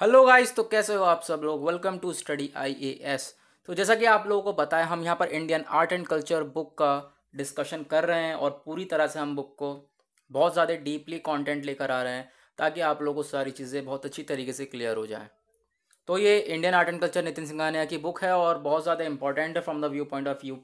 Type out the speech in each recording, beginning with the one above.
hello guys तो कैसे हो आप सब लोग वेलकम टू स्टडी आईएएस तो जैसा कि आप लोगों को पता है हम यहाँ पर Indian art and culture book का डिस्कशन कर रहे हैं और पूरी तरह से हम बुक को बहुत ज़्यादा डीपली कंटेंट लेकर आ रहे हैं ताकि आप लोगों को सारी चीज़ें बहुत अच्छी तरीके से क्लियर हो जाएँ तो ये Indian art and culture Nitin Singhania की बुक है और बहुत ज़्यादा इंपॉर्टेंट है from the viewpoint of you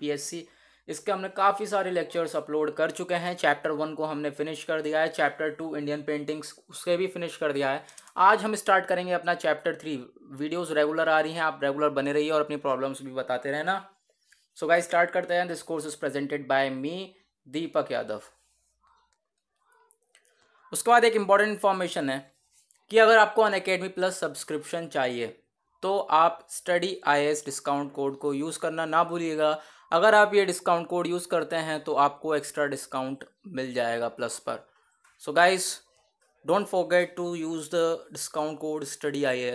इसके हमने काफ़ी सारे लेक्चर्स अपलोड कर चुके हैं चैप्टर वन को हमने फिनिश कर दिया है चैप्टर टू इंडियन पेंटिंग्स उसके भी फिनिश कर दिया है आज हम स्टार्ट करेंगे अपना चैप्टर थ्री वीडियोस रेगुलर आ रही हैं आप रेगुलर बने रहिए और अपनी प्रॉब्लम्स भी बताते रहना सो गाइस स्टार्ट करते हैं this course is presented by me Deepak Yadav उसके बाद एक इम्पॉर्टेंट इन्फॉर्मेशन है कि अगर आपको अन अकेडमी प्लस सब्सक्रिप्शन चाहिए तो आप स्टडी आई डिस्काउंट कोड को यूज़ करना ना भूलिएगा अगर आप ये डिस्काउंट कोड यूज़ करते हैं तो आपको एक्स्ट्रा डिस्काउंट मिल जाएगा प्लस पर so guys don't forget to use the discount code study I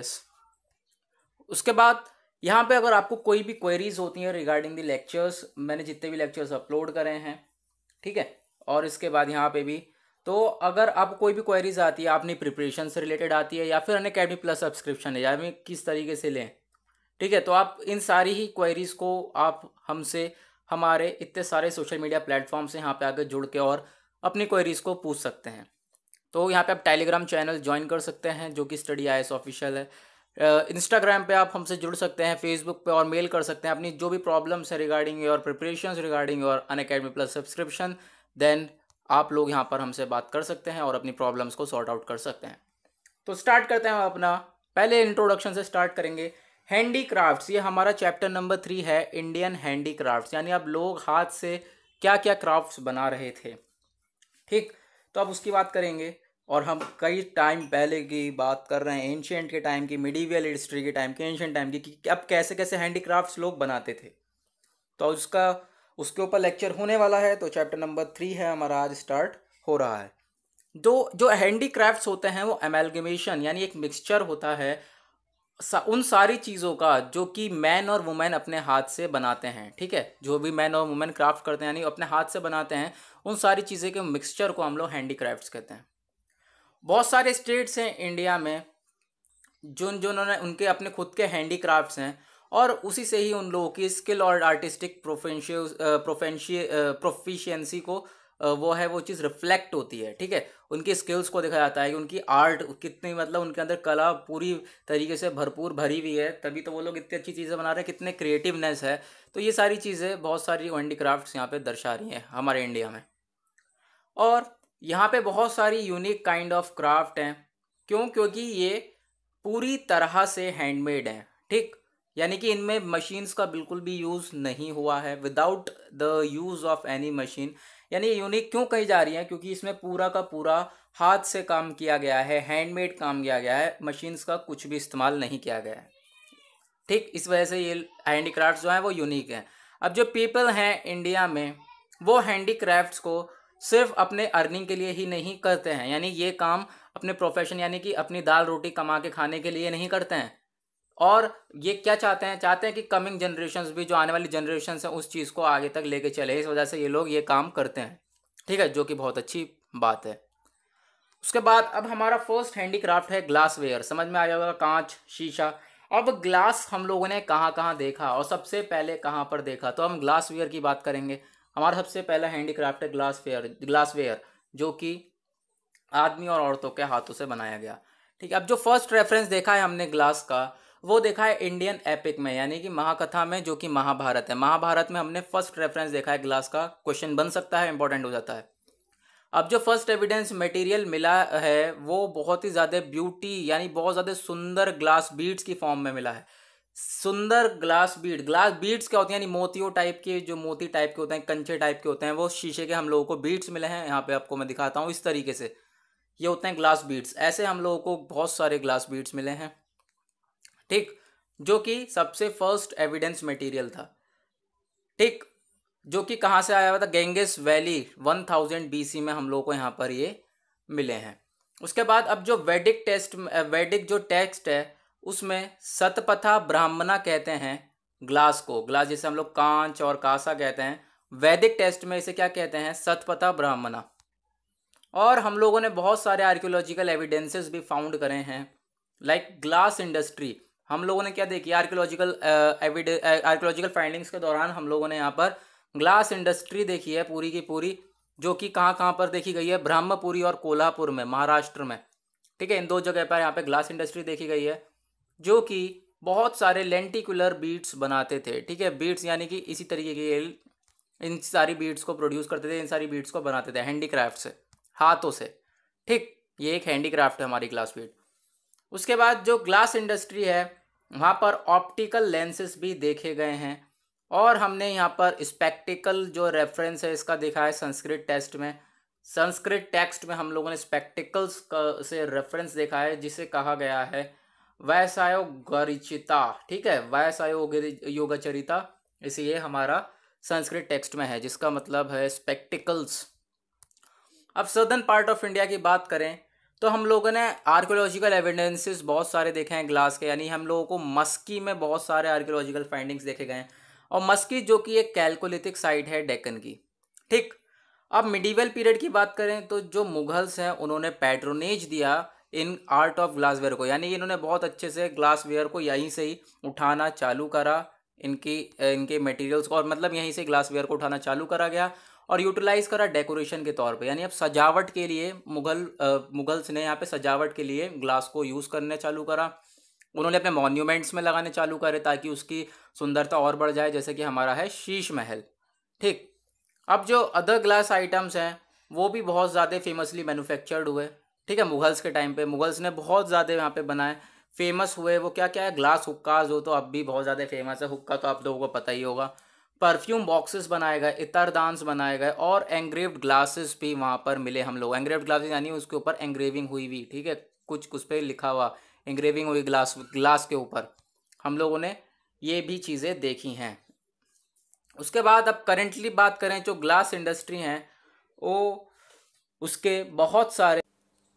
उसके बाद यहाँ पे अगर आपको कोई भी क्वेरीज होती हैं रिगार्डिंग द लेक्चर्स मैंने जितने भी लेक्चर्स अपलोड करे हैं ठीक है और इसके बाद यहाँ पे भी तो अगर आपको कोई भी क्वेरीज आती है आपने प्रिपरेशन से रिलेटेड आती है या फिर अन अकेडमी प्लस सब्सक्रिप्शन है या किस तरीके से लें ठीक है तो आप इन सारी ही क्वेरीज़ को आप हमसे हमारे इतने सारे सोशल मीडिया प्लेटफॉर्म से यहाँ पे आकर जुड़ के और अपनी क्वेरीज़ को पूछ सकते हैं तो यहाँ पे आप टेलीग्राम चैनल ज्वाइन कर सकते हैं जो कि स्टडी आई ऑफिशियल है इंस्टाग्राम पे आप हमसे जुड़ सकते हैं फेसबुक पे और मेल कर सकते हैं अपनी जो भी प्रॉब्लम्स है regarding your preparation regarding your Unacademy plus subscription then आप लोग यहाँ पर हमसे बात कर सकते हैं और अपनी प्रॉब्लम्स को सॉर्ट आउट कर सकते हैं तो स्टार्ट करते हैं अपना पहले इंट्रोडक्शन से स्टार्ट करेंगे हैंडी क्राफ्ट ये हमारा चैप्टर नंबर थ्री है इंडियन हैंडी क्राफ्ट यानी अब लोग हाथ से क्या क्या क्राफ्ट बना रहे थे ठीक तो अब उसकी बात करेंगे और हम कई टाइम पहले की बात कर रहे हैं एंशियंट के टाइम की मिडीवियल हिस्ट्री के टाइम की एंशियंट टाइम की कि अब कैसे कैसे हैंडीक्राफ्ट्स लोग बनाते थे तो उसका उसके ऊपर लेक्चर होने वाला है तो चैप्टर नंबर थ्री है हमारा आज स्टार्ट हो रहा है दो जो हैंडीक्राफ्ट्स होते हैं वो एमेलगमेशन यानी एक मिक्सचर होता है सा, उन सारी चीज़ों का जो कि मैन और वुमेन अपने हाथ से बनाते हैं ठीक है जो भी मैन और वुमेन क्राफ्ट करते हैं यानी अपने हाथ से बनाते हैं उन सारी चीज़ें के मिक्सचर को हम लोग हैंडी कहते हैं बहुत सारे स्टेट्स हैं इंडिया में जिन जिन्होंने उनके अपने खुद के हैंडी हैं और उसी से ही उन लोगों की स्किल और आर्टिस्टिक प्रोफेंशियो प्रोफेंशिय प्रोफिशियंसी को वो है वो चीज़ रिफ्लेक्ट होती है ठीक है उनकी स्किल्स को देखा जाता है कि उनकी आर्ट कितनी मतलब उनके अंदर कला पूरी तरीके से भरपूर भरी हुई है तभी तो वो लोग इतनी अच्छी चीज़ें बना रहे हैं कितने क्रिएटिवनेस है तो ये सारी चीज़ें बहुत सारी हैंडी क्राफ्ट यहाँ पर दर्शा रही हैं हमारे इंडिया में और यहाँ पर बहुत सारी यूनिक काइंड ऑफ क्राफ्ट हैं क्यों क्योंकि ये पूरी तरह से हैंडमेड हैं ठीक यानी कि इनमें मशीन्स का बिल्कुल भी यूज़ नहीं हुआ है without the use of any machine यानी यूनिक क्यों कही जा रही है क्योंकि इसमें पूरा का पूरा हाथ से काम किया गया है हैंडमेड काम किया गया है मशीन्स का कुछ भी इस्तेमाल नहीं किया गया है ठीक इस वजह से ये हैंडीक्राफ्ट जो हैं वो यूनिक हैं अब जो पीपल हैं इंडिया में वो हैंडीक्राफ्ट को सिर्फ अपने अर्निंग के लिए ही नहीं करते हैं यानी ये काम अपने प्रोफेशन यानी कि अपनी दाल रोटी कमा के खाने के लिए नहीं करते हैं और ये क्या चाहते हैं चाहते हैं कि कमिंग जनरेशन भी जो आने वाली जनरेशन है उस चीज़ को आगे तक लेके चले इस वजह से ये लोग ये काम करते हैं ठीक है जो कि बहुत अच्छी बात है उसके बाद अब हमारा फर्स्ट हैंडीक्राफ्ट है ग्लासवेयर समझ में आ जाएगा कांच शीशा अब ग्लास हम लोगों ने कहाँ कहाँ देखा और सबसे पहले कहाँ पर देखा तो हम ग्लासवेयर की बात करेंगे हमारा सबसे पहला हैंडीक्राफ्ट है ग्लासवेयर ग्लासवेयर जो कि आदमी और औरतों के हाथों से बनाया गया ठीक है अब जो फर्स्ट रेफरेंस देखा है हमने ग्लास का वो देखा है इंडियन एपिक में यानी कि महाकथा में जो कि महाभारत है महाभारत में हमने फर्स्ट रेफरेंस देखा है ग्लास का क्वेश्चन बन सकता है इंपॉर्टेंट हो जाता है अब जो फर्स्ट एविडेंस मटेरियल मिला है वो बहुत ही ज़्यादा ब्यूटी यानी बहुत ज़्यादा सुंदर ग्लास बीड्स की फॉर्म में मिला है सुंदर ग्लास बीड ग्लास बीड्स क्या होते हैं यानी मोतियों टाइप के जो मोती टाइप के होते हैं कंचे टाइप के होते हैं वो शीशे के हम लोगों को बीड्स मिले हैं यहाँ पे आपको मैं दिखाता हूँ इस तरीके से ये होते हैं ग्लास बीड्स ऐसे हम लोगों को बहुत सारे ग्लास बीड्स मिले हैं ठीक जो कि सबसे फर्स्ट एविडेंस मटेरियल था ठीक जो कि कहाँ से आया हुआ था Ganges valley one thousand B में हम लोग को यहाँ पर ये मिले हैं उसके बाद अब जो वैदिक टेस्ट वैदिक जो टेक्स्ट है उसमें सतपथा ब्राह्मणा कहते हैं ग्लास को ग्लास जिसे हम लोग कांच और कासा कहते हैं वैदिक टेस्ट में इसे क्या कहते हैं सतपथा ब्राह्मणा और हम लोगों ने बहुत सारे आर्कियोलॉजिकल एविडेंसेस भी फाउंड करे हैं लाइक ग्लास इंडस्ट्री हम लोगों ने क्या देखी आर्कियोलॉजिकल एविड आर्कियोलॉजिकल फाइंडिंग्स के दौरान हम लोगों ने यहाँ पर ग्लास इंडस्ट्री देखी है पूरी की पूरी जो कि कहाँ कहाँ पर देखी गई है ब्रह्मपुरी और कोल्हापुर में महाराष्ट्र में ठीक है इन दो जगह पर यहाँ पर ग्लास इंडस्ट्री देखी गई है जो कि बहुत सारे लेंटिकुलर बीट्स बनाते थे ठीक है बीट्स यानी कि इसी तरीके की इन सारी बीट्स को प्रोड्यूस करते थे इन सारी बीट्स को बनाते थे हैंडीक्राफ्ट से हाथों से ठीक ये एक हैंडीक्राफ्ट है हमारी ग्लास बीट उसके बाद जो ग्लास इंडस्ट्री है वहाँ पर ऑप्टिकल लेंसेज भी देखे गए हैं और हमने यहाँ पर स्पेक्टिकल जो रेफरेंस है इसका देखा है संस्कृत टेस्ट में संस्कृत टेक्स्ट में हम लोगों ने स्पेक्टिकल्स से रेफरेंस देखा है जिसे कहा गया है वैसायोगरिचिता ठीक है वैसायोग योगाचरिता इसलिए हमारा संस्कृत टेक्स्ट में है जिसका मतलब है स्पेक्टिकल्स अब सदर्न पार्ट ऑफ इंडिया की बात करें तो हम लोगों ने आर्कोलॉजिकल एविडेंसेस बहुत सारे देखे हैं ग्लास के यानी हम लोगों को मस्की में बहुत सारे आर्कोलॉजिकल फाइंडिंग्स देखे गए हैं और मस्की जो कि एक कैलकुलेटिक साइट है डेक्कन की ठीक अब मिडीवल पीरियड की बात करें तो जो मुगल्स हैं उन्होंने पैट्रोनेज दिया इन आर्ट ऑफ ग्लासवेयर को यानी इन्होंने बहुत अच्छे से ग्लासवेयर को यहीं से ही उठाना चालू करा इनकी इनके मटेरियल्स को और मतलब यहीं से ग्लासवेयर को उठाना चालू करा गया और यूटिलाइज करा डेकोरेशन के तौर पे यानी अब सजावट के लिए मुगल आ, मुगल्स ने यहाँ पे सजावट के लिए ग्लास को यूज़ करने चालू करा उन्होंने अपने मॉन्यूमेंट्स में लगाने चालू करे ताकि उसकी सुंदरता और बढ़ जाए जैसे कि हमारा है शीश महल ठीक अब जो अदर ग्लास आइटम्स हैं वो भी बहुत ज़्यादा फेमसली मैनुफेक्चर्ड हुए ठीक है मुगल्स के टाइम पे मुगल्स ने बहुत ज़्यादा यहाँ पे बनाए फेमस हुए वो क्या क्या है ग्लास हुक्का जो तो अब भी बहुत ज़्यादा फेमस है हुक्का तो आप लोगों को पता ही होगा परफ्यूम बॉक्सेस बनाए गए इतरदान्स बनाए गए और एंग्रेव्ड ग्लासेस भी वहाँ पर मिले हम लोग एंग्रेव्ड ग्लासेस यानी उसके ऊपर एंग्रेविंग हुई हुई ठीक है कुछ उस पर लिखा हुआ एंग्रेविंग हुई ग्लास ग्लास के ऊपर हम लोगों ने ये भी चीज़ें देखी हैं उसके बाद अब करेंटली बात करें जो ग्लास इंडस्ट्री हैं वो उसके बहुत सारे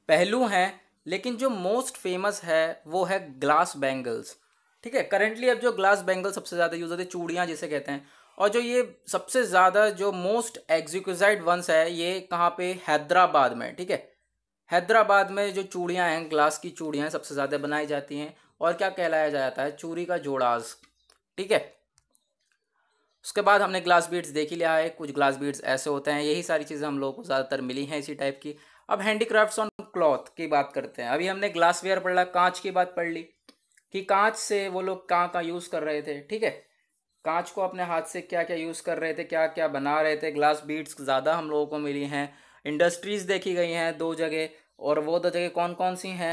पहलू हैं लेकिन जो मोस्ट फेमस है वो है ग्लास बैंगल्स ठीक है करेंटली अब जो ग्लास बैंगल सबसे ज़्यादा यूज़ होते हैं चूड़ियाँ जिसे कहते हैं और जो ये सबसे ज़्यादा जो मोस्ट एग्जीक्यूजाइड वंस है ये कहाँ पे हैदराबाद में ठीक है हैदराबाद में जो चूड़ियाँ हैं ग्लास की चूड़ियाँ सबसे ज़्यादा बनाई जाती हैं और क्या कहलाया जाता है चूड़ी का जोड़ाज ठीक है उसके बाद हमने ग्लास बीड्स देख ही लिया है कुछ ग्लास बीड्स ऐसे होते हैं यही सारी चीज़ें हम लोगों को ज़्यादातर मिली हैं इसी टाइप की अब हैंडीक्राफ्ट ऑन क्लॉथ की बात करते हैं अभी हमने ग्लासवेयर पढ़ ला कांच की बात पढ़ ली कि कांच से वो लोग कहाँ कहाँ यूज़ कर रहे थे ठीक है कांच को अपने हाथ से क्या क्या यूज़ कर रहे थे क्या क्या बना रहे थे ग्लास बीड्स ज़्यादा हम लोगों को मिली हैं इंडस्ट्रीज़ देखी गई हैं दो जगह और वो दो जगह कौन कौन सी हैं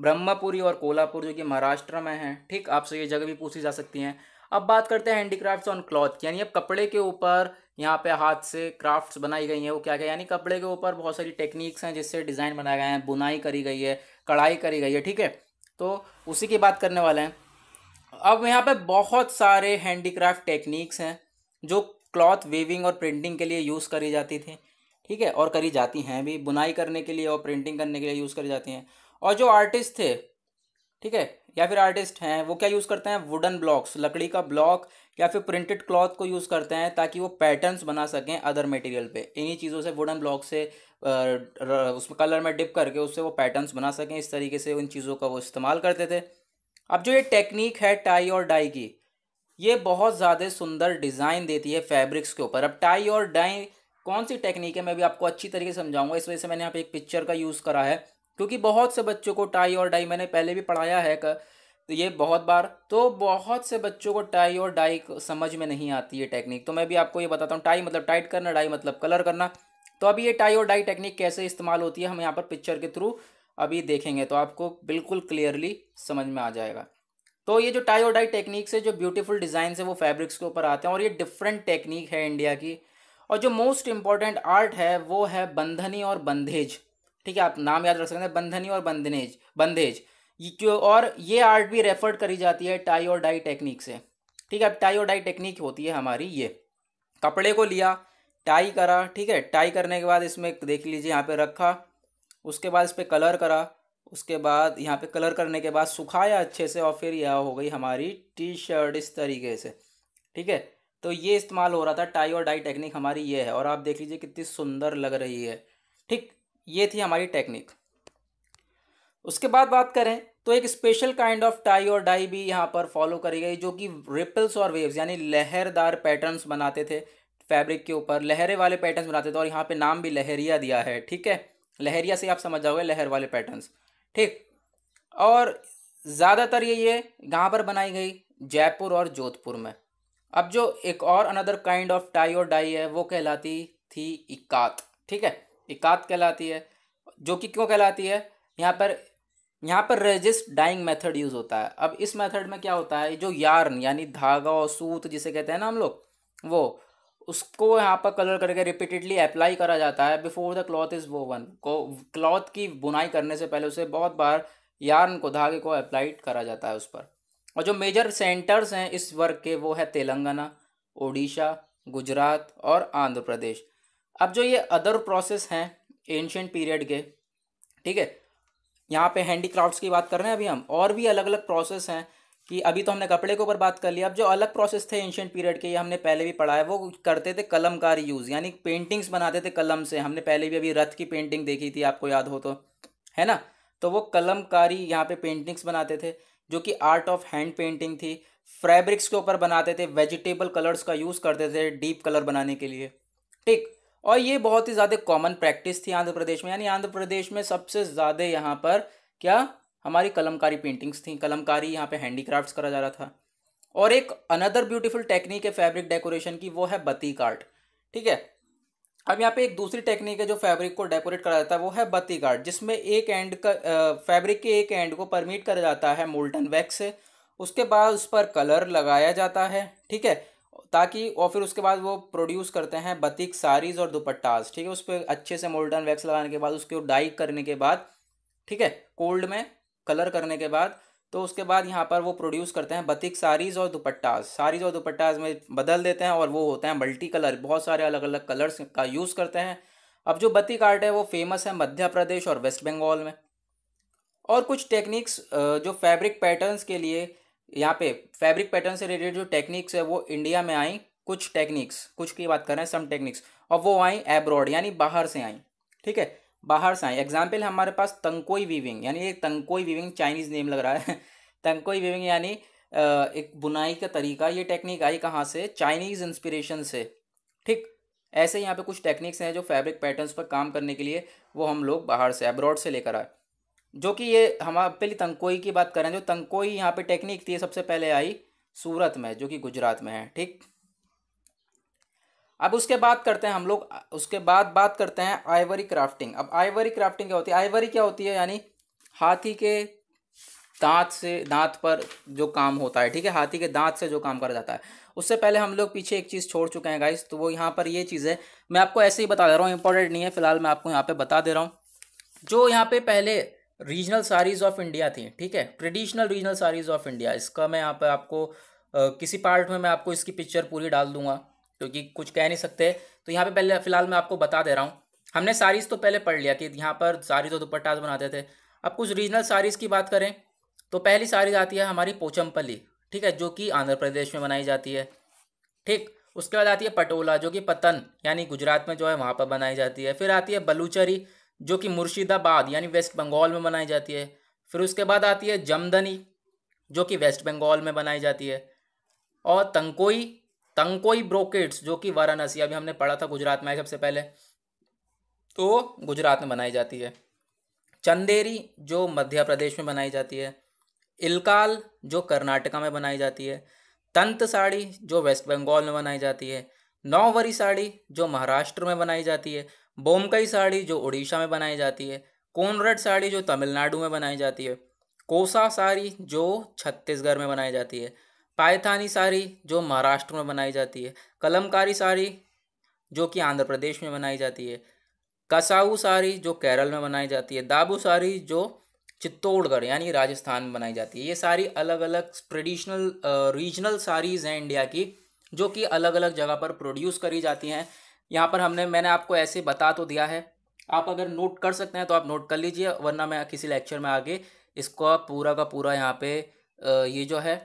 ब्रह्मपुरी और कोल्हापुर जो कि महाराष्ट्र में हैं ठीक आपसे ये जगह भी पूछी जा सकती हैं अब बात करते हैं हैंडीक्राफ्ट्स ऑन क्लॉथ यानी अब कपड़े के ऊपर यहाँ पे हाथ से क्राफ्ट्स बनाई गई हैं वो क्या क्या यानी कपड़े के ऊपर बहुत सारी टेक्निक्स हैं जिससे डिज़ाइन बनाए गए हैं बुनाई करी गई है कढ़ाई करी गई है ठीक है तो उसी की बात करने वाले हैं अब यहाँ पे बहुत सारे हैंडीक्राफ्ट टेक्निक्स हैं जो क्लॉथ वेविंग और प्रिंटिंग के लिए यूज़ करी जाती थी ठीक है और करी जाती हैं भी बुनाई करने के लिए और प्रिंटिंग करने के लिए यूज़ करी जाती हैं और जो आर्टिस्ट थे ठीक है या फिर आर्टिस्ट हैं वो क्या यूज़ करते हैं वुडन ब्लॉक्स लकड़ी का ब्लॉक या फिर प्रिंटेड क्लॉथ को यूज़ करते हैं ताकि वो पैटर्न्स बना सकें अदर मटेरियल पे इन्हीं चीज़ों से वुडन ब्लॉक से उसमें कलर में डिप करके उससे वो पैटर्न्स बना सकें इस तरीके से उन चीज़ों का वो इस्तेमाल करते थे अब जो ये टेक्निक है टाई और डाई की ये बहुत ज़्यादा सुंदर डिज़ाइन देती है फैब्रिक्स के ऊपर अब टाई और डाई कौन सी टेक्निक है मैं भी आपको अच्छी तरीके से समझाऊंगा इस वजह से मैंने यहाँ पे एक पिक्चर का यूज़ करा है क्योंकि बहुत से बच्चों को टाई और डाई मैंने पहले भी पढ़ाया है कर, तो ये बहुत बार तो बहुत से बच्चों को टाई और डाई समझ में नहीं आती है टेक्निक तो मैं भी आपको ये बताता हूँ टाई मतलब टाइट करना डाई मतलब कलर करना तो अभी ये टाई और डाई टेक्निक कैसे इस्तेमाल होती है हम यहाँ पर पिक्चर के थ्रू अभी देखेंगे तो आपको बिल्कुल क्लियरली समझ में आ जाएगा तो ये जो टाई और डाई टेक्निक से जो ब्यूटीफुल डिज़ाइन है वो फैब्रिक्स के ऊपर आते हैं और ये डिफरेंट टेक्निक है इंडिया की और जो मोस्ट इम्पॉर्टेंट आर्ट है वो है बंधनी और बंधेज ठीक है आप नाम याद रख सकते हैं बंधनी और बंधनेज बंधेज जो और ये आर्ट भी रेफर्ड करी जाती है टाई और डाई टेक्निक से ठीक है अब टाई और डाई टेक्निक होती है हमारी ये कपड़े को लिया टाई करा ठीक है टाई करने के बाद इसमें देख लीजिए यहाँ पे रखा उसके बाद इस पर कलर करा उसके बाद यहाँ पे कलर करने के बाद सुखाया अच्छे से और फिर यह हो गई हमारी टी शर्ट इस तरीके से ठीक है तो ये इस्तेमाल हो रहा था टाई और डाई टेक्निक हमारी ये है और आप देख लीजिए कितनी सुंदर लग रही है ठीक ये थी हमारी टेक्निक उसके बाद बात करें तो एक स्पेशल काइंड ऑफ टाई और डाई भी यहाँ पर फॉलो करी गई जो कि रिपल्स और वेव्स यानी लहरदार पैटर्न्स बनाते थे फैब्रिक के ऊपर लहरे वाले पैटर्न्स बनाते थे और यहाँ पे नाम भी लहरिया दिया है ठीक है लहरिया से आप समझ जाओगे लहर वाले पैटर्न्स ठीक और ज़्यादातर ये ये कहाँ पर बनाई गई जयपुर और जोधपुर में अब जो एक और अनदर काइंड ऑफ टाई और डाई है वो कहलाती थी इकात ठीक है इकात कहलाती है जो कि क्यों कहलाती है यहाँ पर यहाँ पर रेजिस्ट डाइंग मेथड यूज़ होता है अब इस मेथड में क्या होता है जो यार्न यानी धागा और सूत जिसे कहते हैं ना हम लोग वो उसको यहाँ पर कलर करके रिपीटेडली अप्लाई करा जाता है before the cloth is woven को क्लॉथ की बुनाई करने से पहले उसे बहुत बार यार्न को धागे को अप्लाइड करा जाता है उस पर और जो मेजर सेंटर्स हैं इस वर्क के वो है तेलंगाना ओडिशा गुजरात और आंध्र प्रदेश अब जो ये अदर प्रोसेस हैं एंशेंट पीरियड के ठीक है यहाँ पे हैंडी की बात कर रहे हैं अभी हम और भी अलग अलग प्रोसेस हैं कि अभी तो हमने कपड़े के ऊपर बात कर लिया अब जो अलग प्रोसेस थे एंशियंट पीरियड के ये हमने पहले भी पढ़ा है वो करते थे कलमकारी यूज़ यानी पेंटिंग्स बनाते थे कलम से हमने पहले भी अभी रथ की पेंटिंग देखी थी आपको याद हो तो है ना तो वो कलमकारी यहाँ पे पेंटिंग्स बनाते थे जो कि आर्ट ऑफ हैंड पेंटिंग थी फैब्रिक्स के ऊपर बनाते थे वेजिटेबल कलर्स का यूज़ करते थे डीप कलर बनाने के लिए ठीक और ये बहुत ही ज़्यादा कॉमन प्रैक्टिस थी आंध्र प्रदेश में यानी आंध्र प्रदेश में सबसे ज़्यादा यहाँ पर क्या हमारी कलमकारी पेंटिंग्स थी कलमकारी यहाँ पे हैंडीक्राफ्ट्स करा जा रहा था और एक अनदर ब्यूटीफुल टेक्निक है फैब्रिक डेकोरेशन की वो है बतीक आर्ट ठीक है अब यहाँ पे एक दूसरी टेक्निक है जो फैब्रिक को डेकोरेट करा जाता है वो है बत्ती कार्ड जिसमें एक एंड का फैब्रिक के एक एंड को परमिट करा जाता है मोल्टन वैक्स से उसके बाद उस पर कलर लगाया जाता है ठीक है ताकि और फिर उसके बाद वो प्रोड्यूस करते हैं बतीक साड़ीज़ और दुपट्टाज ठीक है उस पर अच्छे से मोल्टन वैक्स लगाने के बाद उसके डाई करने के बाद ठीक है कोल्ड में कलर करने के बाद तो उसके बाद यहाँ पर वो प्रोड्यूस करते हैं बतिक साड़ीज़ और दुपट्टाज साड़ीज़ और दुपट्टाज में बदल देते हैं और वो होते हैं मल्टी कलर बहुत सारे अलग अलग कलर्स का यूज़ करते हैं अब जो बतिक आर्ट है वो फेमस है मध्य प्रदेश और वेस्ट बंगाल में और कुछ टेक्निक्स जो फैब्रिक पैटर्न्स के लिए यहाँ पे फैब्रिक पैटर्न से रिलेटेड जो टेक्निक्स है वो इंडिया में आई कुछ टेक्निक्स कुछ की बात कर रहे हैं सम टेक्निक्स और वो आई एब्रॉड यानी बाहर से आई ठीक है बाहर से आए एग्जाम्पल हमारे पास तंकोई विविंग यानी एक तंकोई विविंग चाइनीज़ नेम लग रहा है तंकोई विविंग यानी एक बुनाई का तरीका ये टेक्निक आई कहाँ से चाइनीज़ इंस्पिरेशन से ठीक ऐसे यहाँ पे कुछ टेक्निक्स हैं जो फैब्रिक पैटर्न्स पर काम करने के लिए वो हम लोग बाहर से अब्रॉड से लेकर आए जो कि ये हम पहले तंकोई की बात करें जो तंकोई यहाँ पे टेक्निक थी सबसे पहले आई सूरत में जो कि गुजरात में है ठीक अब उसके बाद करते हैं हम लोग उसके बाद बात करते हैं आइवरी क्राफ्टिंग अब आइवरी क्राफ्टिंग क्या होती है आइवरी क्या होती है यानी हाथी के दांत से दांत पर जो काम होता है ठीक है हाथी के दांत से जो काम करा जाता है उससे पहले हम लोग पीछे एक चीज़ छोड़ चुके हैं गाइस तो वो यहाँ पर ये चीज़ है मैं आपको ऐसे ही बता दे रहा हूँ इंपॉर्टेंट नहीं है फिलहाल मैं आपको यहाँ पे बता दे रहा हूँ जो यहाँ पे पहले रीजनल सारीज़ ऑफ इंडिया थी ठीक है traditional regional saris of India इसका मैं यहाँ पर आपको आ, किसी पार्ट में मैं आपको इसकी पिक्चर पूरी डाल दूंगा क्योंकि तो कुछ कह नहीं सकते तो यहाँ पे पहले फिलहाल मैं आपको बता दे रहा हूँ हमने साड़ीज़ तो पहले पढ़ लिया कि यहाँ पर साड़ीज़ और दुपट्टा बनाते थे अब कुछ रीजनल साड़ीज़ की बात करें तो पहली सारीज़ आती है हमारी पोचमपली ठीक है जो कि आंध्र प्रदेश में बनाई जाती है ठीक उसके बाद आती है पटोला जो कि पतन यानी गुजरात में जो है वहाँ पर बनाई जाती है फिर आती है बलूचरी जो कि मुर्शिदाबाद यानी वेस्ट बंगाल में बनाई जाती है फिर उसके बाद आती है जमदनी जो कि वेस्ट बंगाल में बनाई जाती है और तंकोई तंकोई ब्रोकेट्स जो कि वाराणसी अभी हमने पढ़ा था गुजरात में सबसे पहले तो गुजरात में बनाई जाती है चंदेरी जो मध्य प्रदेश में बनाई जाती है इलकाल जो कर्नाटका में बनाई जाती है तंत साड़ी जो वेस्ट बंगाल में बनाई जाती है नौवरी साड़ी जो महाराष्ट्र में बनाई जाती है बोमकई साड़ी जो उड़ीसा में बनाई जाती है कोनरड साड़ी जो तमिलनाडु में बनाई जाती है कोसा साड़ी जो छत्तीसगढ़ में बनाई जाती है पायथानी साड़ी जो महाराष्ट्र में बनाई जाती है कलमकारी साड़ी जो कि आंध्र प्रदेश में बनाई जाती है कसाऊ साड़ी जो केरल में बनाई जाती है दाबू साड़ी जो चित्तौड़गढ़ यानी राजस्थान में बनाई जाती है ये सारी अलग अलग ट्रेडिशनल रीजनल साड़ीज़ हैं इंडिया की जो कि अलग अलग जगह पर प्रोड्यूस करी जाती हैं यहाँ पर हमने मैंने आपको ऐसे बता तो दिया है आप अगर नोट कर सकते हैं तो आप नोट कर लीजिए वरना मैं किसी लेक्चर में आगे इसको पूरा का पूरा यहाँ पे ये जो है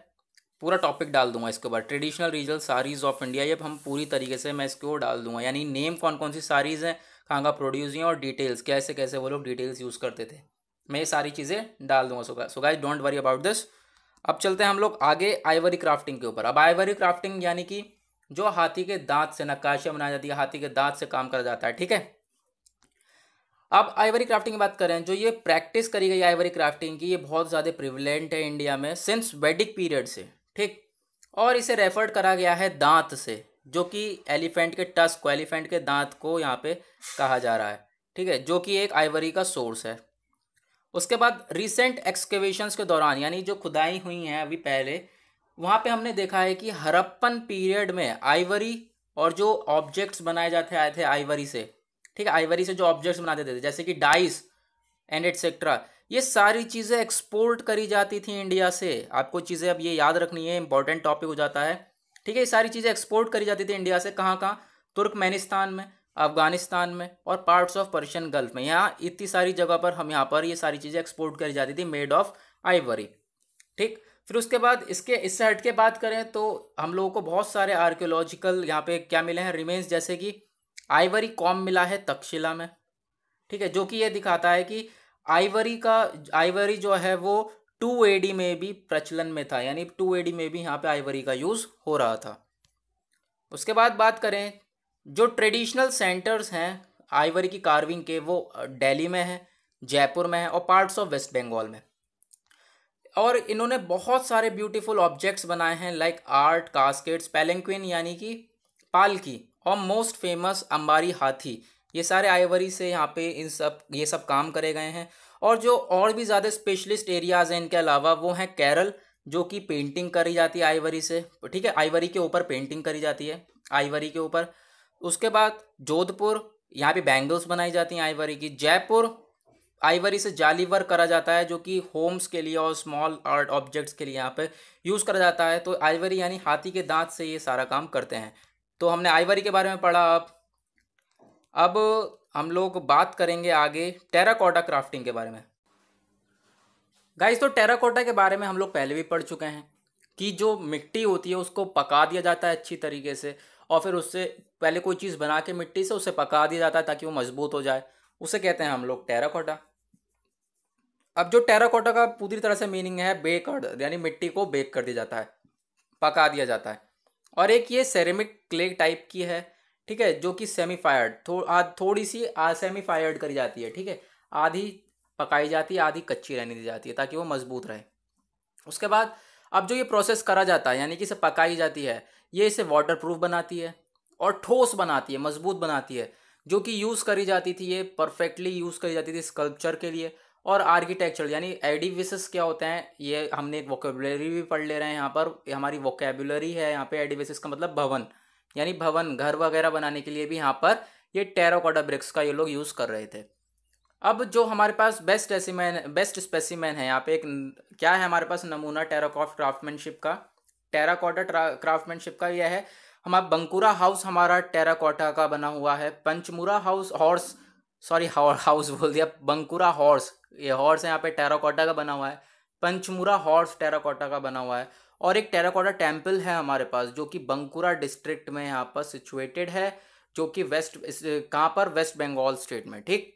पूरा टॉपिक डाल दूंगा इसके ऊपर traditional regional saris of India ये हम पूरी तरीके से मैं इसको डाल दूंगा यानी नेम कौन कौन सी सारीज हैं कहाँ कहाँ प्रोड्यूस हैं और डिटेल्स कैसे कैसे वो लोग डिटेल्स यूज़ करते थे मैं ये सारी चीज़ें डाल दूंगा so so guys don't worry about this अब चलते हैं हम लोग आगे आइवरी क्राफ्टिंग के ऊपर अब आइवरी क्राफ्टिंग यानी कि जो हाथी के दांत से नक्काशियाँ बनाई जाती है हाथी के दांत से काम करा जाता है ठीक है अब आइवरी क्राफ्टिंग की बात करें जो ये प्रैक्टिस करी गई आइवरी क्राफ्टिंग की ये बहुत ज़्यादा प्रिवलेंट है इंडिया में सिंस वेडिक पीरियड से ठीक और इसे रेफर्ड करा गया है दांत से जो कि एलिफेंट के टस्क को एलिफेंट के दांत को यहाँ पे कहा जा रहा है ठीक है जो कि एक आइवरी का सोर्स है उसके बाद रिसेंट एक्सकेवेशन के दौरान यानी जो खुदाई हुई हैं अभी पहले वहाँ पे हमने देखा है कि हरप्पन पीरियड में आइवरी और जो ऑब्जेक्ट्स बनाए जाते आए थे आइवरी से ठीक है आइवरी से जो ऑब्जेक्ट्स बनाते थे जैसे कि डाइस एंड एटसेट्रा ये सारी चीज़ें एक्सपोर्ट करी जाती थी इंडिया से आपको चीज़ें अब ये याद रखनी है इंपॉर्टेंट टॉपिक हो जाता है ठीक है ये सारी चीज़ें एक्सपोर्ट करी जाती थी इंडिया से कहाँ कहाँ तुर्कमेनिस्तान में अफगानिस्तान में और पार्ट्स ऑफ पर्शियन गल्फ में यहाँ इतनी सारी जगह पर हम यहाँ पर ये सारी चीज़ें एक्सपोर्ट करी जाती थी मेड ऑफ आइवरी ठीक फिर उसके बाद इसके इससे हट के बात करें तो हम लोगों को बहुत सारे आर्कियोलॉजिकल यहाँ पे क्या मिले हैं रिमेन्स जैसे कि आइवरी कॉम मिला है तक्षशिला में ठीक है जो कि ये दिखाता है कि आइवरी का आइवरी जो है वो टू एडी में भी प्रचलन में था यानी टू एडी में भी यहाँ पे आइवरी का यूज़ हो रहा था उसके बाद बात करें जो ट्रेडिशनल सेंटर्स हैं आइवरी की कार्विंग के वो दिल्ली में है जयपुर में है और पार्ट्स ऑफ वेस्ट बंगाल में और इन्होंने बहुत सारे ब्यूटीफुल ऑब्जेक्ट्स बनाए हैं लाइक आर्ट कास्केट्स पैलेंक्विन यानी कि पालकी और मोस्ट फेमस अंबारी हाथी ये सारे आइवरी से यहाँ पे इन सब ये सब काम करे गए हैं और जो और भी ज़्यादा स्पेशलिस्ट एरियाज़ हैं इनके अलावा वो हैं केरल जो कि पेंटिंग करी जाती है आइवरी से ठीक है आइवरी के ऊपर पेंटिंग करी जाती है आइवरी के ऊपर उसके बाद जोधपुर यहाँ पे बैंगल्स बनाई जाती हैं आइवरी की जयपुर आइवरी से जाली वर्क करा जाता है जो कि होम्स के लिए और स्मॉल आर्ट ऑब्जेक्ट्स के लिए यहाँ पे यूज़ करा जाता है तो आइवरी यानी हाथी के दांत से ये सारा काम करते हैं तो हमने आइवरी के बारे में पढ़ा अब अब हम लोग बात करेंगे आगे टेराकोटा क्राफ्टिंग के बारे में गाइस तो टेराकोटा के बारे में हम लोग पहले भी पढ़ चुके हैं कि जो मिट्टी होती है उसको पका दिया जाता है अच्छी तरीके से और फिर उससे पहले कोई चीज़ बना के मिट्टी से उसे पका दिया जाता है ताकि वो मजबूत हो जाए उसे कहते हैं हम लोग टेराकोटा अब जो टेराकोटा का पूरी तरह से मीनिंग है बेकड यानी मिट्टी को बेक कर दिया जाता है पका दिया जाता है और एक ये सेरेमिक क्ले टाइप की है ठीक है जो कि सेमीफायर्ड थो, आज थोड़ी सी सेमी फायर्ड करी जाती है ठीक है आधी पकाई जाती है आधी कच्ची रहने दी जाती है ताकि वो मजबूत रहे उसके बाद अब जो ये प्रोसेस करा जाता है यानी कि इसे पकाई जाती है ये इसे वाटर प्रूफ बनाती है और ठोस बनाती है मजबूत बनाती है जो कि यूज़ करी जाती थी ये परफेक्टली यूज़ करी जाती थी स्कल्पचर के लिए और आर्किटेक्चर यानी एडिविसेस क्या होते हैं ये हमने वोकेबुलरी भी पढ़ ले रहे हैं यहाँ पर हमारी वोकेबुलरी है यहाँ पे एडिविसेस का मतलब भवन यानी भवन घर वगैरह बनाने के लिए भी यहाँ पर ये टेराकोटा ब्रिक्स का ये लोग यूज़ कर रहे थे अब जो हमारे पास बेस्ट एसीमैन बेस्ट स्पेसीमैन है यहाँ पे एक क्या है हमारे पास नमूना टेराकॉफ क्राफ्टमैनशिप का टेराकोटा क्राफ्टमैनशिप का यह है हमारा बंकुरा हाउस हमारा टेराकोटा का बना हुआ है Panchmura house horse sorry house बोल दिया बंकुरा हॉर्स ये हॉर्स यहाँ पे टेराकोटा का बना हुआ है पंचमुरा हॉर्स टेराकोटा का बना हुआ है और एक टेराकोटा टेम्पल है हमारे पास जो कि बंकुरा डिस्ट्रिक्ट में यहाँ पर सिचुएटेड है जो कि वेस्ट कहाँ पर वेस्ट बंगाल स्टेट में ठीक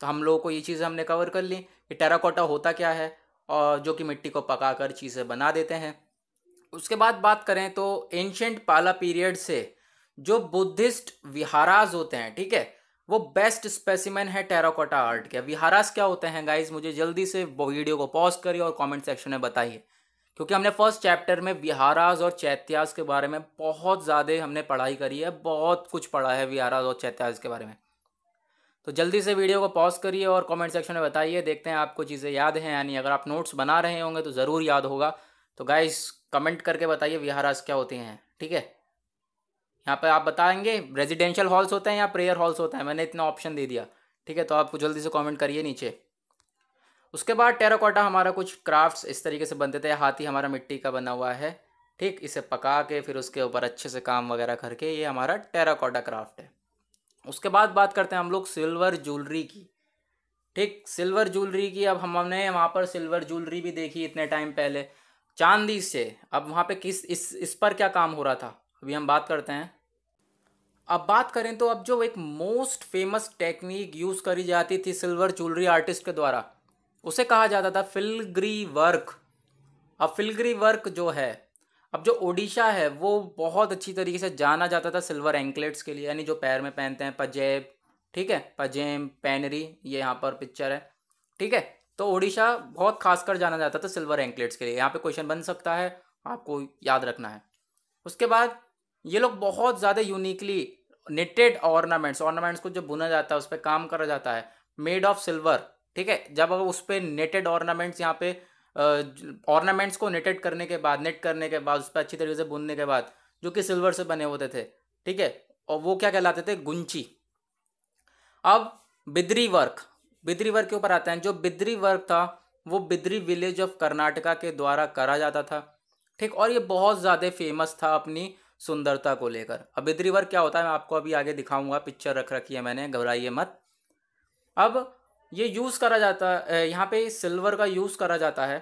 तो हम लोगों को ये चीज़ हमने कवर कर ली कि टेराकोटा होता क्या है और जो कि मिट्टी को पकाकर चीज़ें बना देते हैं उसके बाद बात करें तो एंशंट पाला पीरियड से जो बुद्धिस्ट विहाराज होते हैं ठीक है वो बेस्ट स्पेसिमेन है टेराकोटा आर्ट के विहाराज़ क्या होते हैं गाइज मुझे जल्दी से वीडियो को पॉज करिए और कमेंट सेक्शन में बताइए क्योंकि हमने फर्स्ट चैप्टर में विहाराज और चैत्यास के बारे में बहुत ज़्यादा हमने पढ़ाई करी है बहुत कुछ पढ़ा है विहाराज और चैत्यास के बारे में तो जल्दी से वीडियो को पॉज करिए और कमेंट सेक्शन में बताइए देखते हैं आपको चीज़ें याद हैं यानी अगर आप नोट्स बना रहे होंगे तो ज़रूर याद होगा तो गाइस कमेंट करके बताइए विहाराज क्या होते हैं ठीक है यहाँ पर आप बताएंगे रेजिडेंशियल हॉल्स होते हैं या प्रेयर हॉल्स होते हैं मैंने इतना ऑप्शन दे दिया ठीक है तो आपको जल्दी से कॉमेंट करिए नीचे उसके बाद टेराकोटा हमारा कुछ क्राफ्ट्स इस तरीके से बनते थे हाथी हमारा मिट्टी का बना हुआ है ठीक इसे पका के फिर उसके ऊपर अच्छे से काम वगैरह करके ये हमारा टेराकोटा क्राफ्ट है उसके बाद बात करते हैं हम लोग सिल्वर ज्वेलरी की ठीक सिल्वर ज्वेलरी की अब हमने वहाँ पर सिल्वर ज्वेलरी भी देखी इतने टाइम पहले चांदी से अब वहाँ पे किस इस इस पर क्या काम हो रहा था अभी हम बात करते हैं अब बात करें तो अब जो एक मोस्ट फेमस टेक्निक यूज़ करी जाती थी सिल्वर ज्वेलरी आर्टिस्ट के द्वारा उसे कहा जाता था फिलग्री वर्क अब फिलग्री वर्क जो है अब जो ओडिशा है वो बहुत अच्छी तरीके से जाना जाता था सिल्वर एंकलेट्स के लिए यानी जो पैर में पहनते हैं पजेब ठीक है पजेम पैनरी ये यहाँ पर पिक्चर है ठीक है तो ओडिशा बहुत खासकर जाना जाता था सिल्वर एंकलेट्स के लिए यहाँ पे क्वेश्चन बन सकता है आपको याद रखना है उसके बाद ये लोग बहुत ज़्यादा यूनिकली निटेड ऑर्नामेंट्स ऑर्नामेंट्स को जो बुना जाता है उस पर काम करा जाता है मेड ऑफ सिल्वर ठीक है जब उस पर नेटेड ऑर्नामेंट्स यहाँ पे ऑर्नामेंट्स को नेटेड करने के बाद नेट करने के बाद उस पर अच्छी तरीके से बुनने के बाद जो कि सिल्वर से बने होते थे ठीक है और वो क्या कहलाते थे गुंची अब बिद्री वर्क बिद्री वर्क के ऊपर आते हैं जो बिद्री वर्क था वो बिद्री विलेज ऑफ कर्नाटका के द्वारा करा जाता था ठीक और ये बहुत ज़्यादा फेमस था अपनी सुंदरता को लेकर अब बिद्री वर्क क्या होता है मैं आपको अभी आगे दिखाऊंगा पिक्चर रख रखी है मैंने घबराइए मत अब ये यूज़ करा जाता है यहाँ पे सिल्वर का यूज़ करा जाता है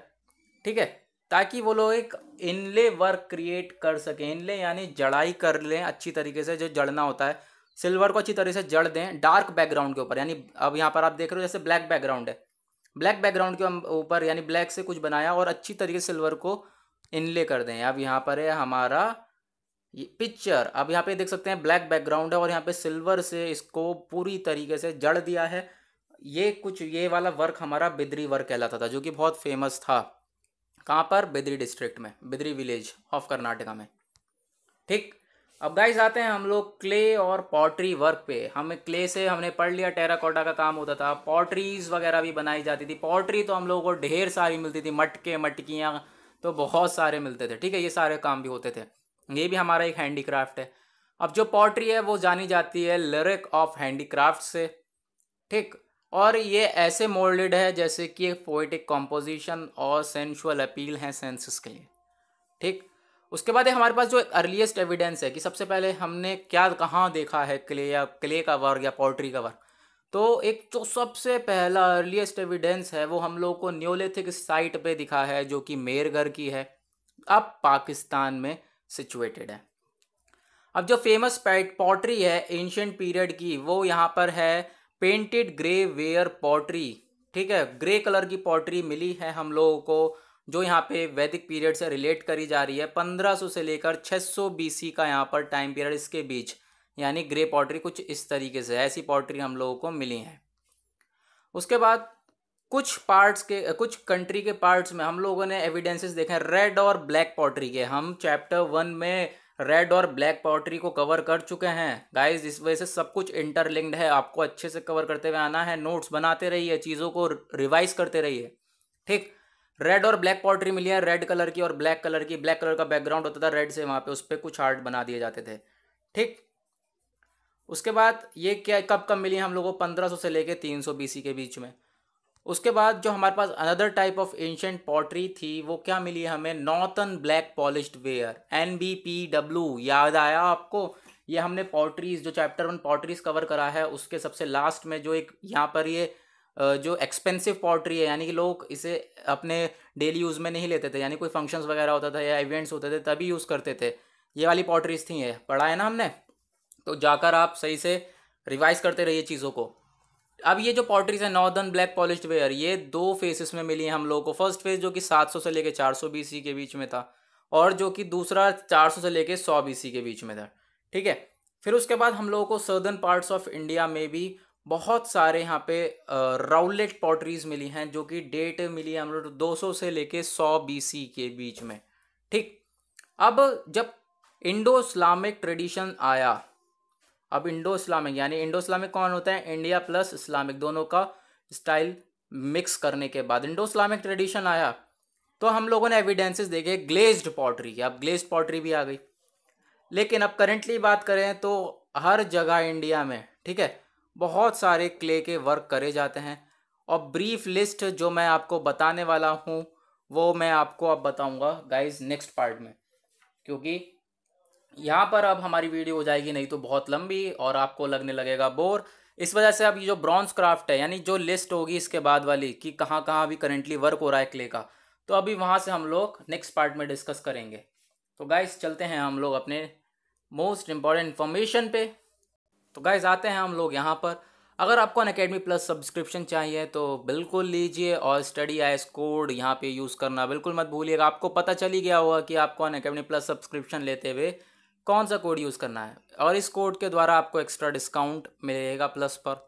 ठीक है ताकि वो लोग एक इनले वर्क क्रिएट कर सकें इनले यानी जड़ाई कर लें अच्छी तरीके से जो जड़ना होता है सिल्वर को अच्छी तरीके से जड़ दें डार्क बैकग्राउंड के ऊपर यानी अब यहाँ पर आप देख रहे हो जैसे ब्लैक बैकग्राउंड है ब्लैक बैकग्राउंड के ऊपर यानी ब्लैक से कुछ बनाया और अच्छी तरीके से सिल्वर को इनले कर दें अब यहाँ पर है हमारा पिक्चर अब यहाँ पे देख सकते हैं ब्लैक बैकग्राउंड है और यहाँ पे सिल्वर से इसको पूरी तरीके से जड़ दिया है ये कुछ ये वाला वर्क हमारा बिद्री वर्क कहलाता था जो कि बहुत फेमस था कहाँ पर बिद्री डिस्ट्रिक्ट में बिद्री विलेज ऑफ कर्नाटका में ठीक अब गाइज आते हैं हम लोग क्ले और पॉटरी वर्क पे हमें क्ले से हमने पढ़ लिया टेराकोटा का काम होता था पॉटरीज वगैरह भी बनाई जाती थी पॉटरी तो हम लोगों को ढेर सारी मिलती थी मटके मटकियाँ तो बहुत सारे मिलते थे ठीक है ये सारे काम भी होते थे ये भी हमारा एक हैंडीक्राफ्ट है अब जो पॉटरी है वो जानी जाती है लिरिक ऑफ हैंडीक्राफ्ट से ठीक और ये ऐसे मोल्डेड है जैसे कि पोइटिक कॉम्पोजिशन और सेंशुअल अपील हैं सेंसेस के लिए ठीक उसके बाद हमारे पास जो अर्लीस्ट एविडेंस है कि सबसे पहले हमने क्या कहाँ देखा है क्ले या क्ले का वर्क या पोल्ट्री का वर्क तो एक जो तो सबसे पहला अर्लीस्ट एविडेंस है वो हम लोग को न्योलिथिक साइट पे दिखा है जो कि मेरघर की है अब पाकिस्तान में सिचुएटेड है अब जो फेमस पैट पॉटरी है एंशियंट पीरियड की वो यहाँ पर है पेंटेड ग्रे वेयर पॉटरी ठीक है ग्रे कलर की पॉटरी मिली है हम लोगों को जो यहाँ पे वैदिक पीरियड से रिलेट करी जा रही है 1500 से लेकर 600 सौ का यहाँ पर टाइम पीरियड इसके बीच यानी ग्रे पॉटरी कुछ इस तरीके से ऐसी पॉटरी हम लोगों को मिली है उसके बाद कुछ पार्ट्स के कुछ कंट्री के पार्ट्स में हम लोगों ने एविडेंसेस देखे रेड और ब्लैक पॉटरी के हम चैप्टर वन में रेड और ब्लैक पॉटरी को कवर कर चुके हैं गाइज इस वजह से सब कुछ इंटरलिंक्ड है आपको अच्छे से कवर करते हुए आना है नोट्स बनाते रहिए चीज़ों को रिवाइज करते रहिए ठीक रेड और ब्लैक पॉटरी मिली है रेड कलर की और ब्लैक कलर की ब्लैक कलर का बैकग्राउंड होता था रेड से वहाँ पे उस पर कुछ आर्ट बना दिए जाते थे ठीक उसके बाद ये क्या कब कब मिली हम लोगों को पंद्रह से लेके तीन सौ के बीच में उसके बाद जो हमारे पास another type of ancient pottery थी वो क्या मिली हमें northern black polished ware N B P W याद आया आपको ये हमने पॉटरीज जो चैप्टर वन पॉटरीज कवर करा है उसके सबसे लास्ट में जो एक यहाँ पर ये जो एक्सपेंसिव पॉटरी है यानी कि लोग इसे अपने डेली यूज़ में नहीं लेते थे यानी कोई फंक्शंस वगैरह होता था या इवेंट्स होते थे तभी यूज़ करते थे ये वाली पॉटरीज थी ये पढ़ा है ना हमने तो जाकर आप सही से रिवाइज करते रहिए चीज़ों को अब ये जो पॉटरीज है नॉर्दर्न ब्लैक पॉलिश वेयर ये दो फेसेस में मिली है हम लोगों को फर्स्ट फेस जो कि 700 से लेके 400 बीसी के बीच में था और जो कि दूसरा 400 से लेके 100 बीसी के बीच में था ठीक है फिर उसके बाद हम लोगों को सर्दर्न पार्ट्स ऑफ इंडिया में भी बहुत सारे यहाँ पे राउलेट पॉटरीज मिली हैं जो कि डेट मिली है हम लोग दो सौ से लेके सौ सी के बीच में ठीक अब जब इंडो इस्लामिक ट्रेडिशन आया अब इंडो इस्लामिक यानी इंडो इस्लामिक कौन होता है इंडिया प्लस इस्लामिक दोनों का स्टाइल मिक्स करने के बाद इंडो इस्लामिक ट्रेडिशन आया तो हम लोगों ने एविडेंसेस देखे ग्लेज्ड पॉटरी अब ग्लेज्ड पॉटरी भी आ गई लेकिन अब करंटली बात करें तो हर जगह इंडिया में ठीक है बहुत सारे क्ले के वर्क करे जाते हैं और ब्रीफ लिस्ट जो मैं आपको बताने वाला हूँ वो मैं आपको अब बताऊँगा गाइज नेक्स्ट पार्ट में क्योंकि यहाँ पर अब हमारी वीडियो हो जाएगी नहीं तो बहुत लंबी और आपको लगने लगेगा बोर इस वजह से अब ये जो ब्रॉन्ज क्राफ्ट है यानी जो लिस्ट होगी इसके बाद वाली कि कहाँ कहाँ अभी करेंटली वर्क हो रहा है क्ले का तो अभी वहाँ से हम लोग नेक्स्ट पार्ट में डिस्कस करेंगे तो गाइज चलते हैं हम लोग अपने मोस्ट इम्पॉर्टेंट इन्फॉर्मेशन पे तो गाइज आते हैं हम लोग यहाँ पर अगर आपको अन अकेडमी प्लस सब्सक्रिप्शन चाहिए तो बिल्कुल लीजिए और स्टडी आइस कोड यहाँ पे यूज़ करना बिल्कुल मत भूलिएगा आपको पता चल ही गया होगा कि आपको अन अकेडमी प्लस सब्सक्रिप्शन लेते हुए कौन सा कोड यूज़ करना है और इस कोड के द्वारा आपको एक्स्ट्रा डिस्काउंट मिलेगा प्लस पर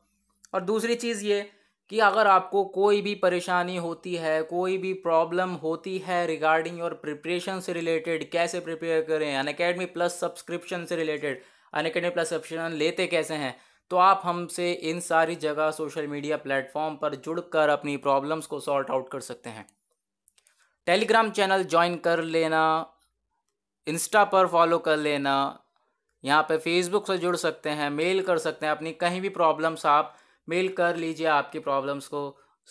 और दूसरी चीज़ ये कि अगर आपको कोई भी परेशानी होती है कोई भी प्रॉब्लम होती है रिगार्डिंग योर प्रिपरेशन से रिलेटेड कैसे प्रिपेयर करें अकेडमी प्लस सब्सक्रिप्शन से related Unacademy plus subscription लेते कैसे हैं तो आप हमसे इन सारी जगह सोशल मीडिया प्लेटफॉर्म पर जुड़कर अपनी प्रॉब्लम्स को सॉर्ट आउट कर सकते हैं टेलीग्राम चैनल ज्वाइन कर लेना इंस्टा पर फॉलो कर लेना यहाँ पे फेसबुक से जुड़ सकते हैं मेल कर सकते हैं अपनी कहीं भी प्रॉब्लम्स आप मेल कर लीजिए आपकी प्रॉब्लम्स को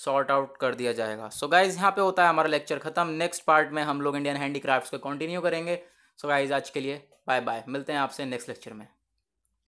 सॉर्ट आउट कर दिया जाएगा सो गाइज यहाँ पे होता है हमारा लेक्चर खत्म नेक्स्ट पार्ट में हम लोग इंडियन हैंडीक्राफ्ट्स को कंटिन्यू करेंगे सो so गाइज आज के लिए बाय बाय मिलते हैं आपसे नेक्स्ट लेक्चर में